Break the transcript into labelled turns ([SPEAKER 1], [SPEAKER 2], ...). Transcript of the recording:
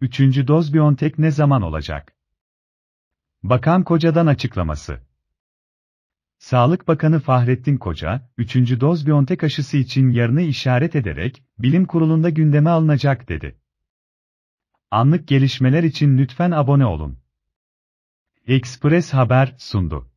[SPEAKER 1] Üçüncü doz BioNTech ne zaman olacak? Bakan Koca'dan açıklaması. Sağlık Bakanı Fahrettin Koca, üçüncü doz BioNTech aşısı için yarını işaret ederek, bilim kurulunda gündeme alınacak dedi. Anlık gelişmeler için lütfen abone olun. Express Haber
[SPEAKER 2] sundu.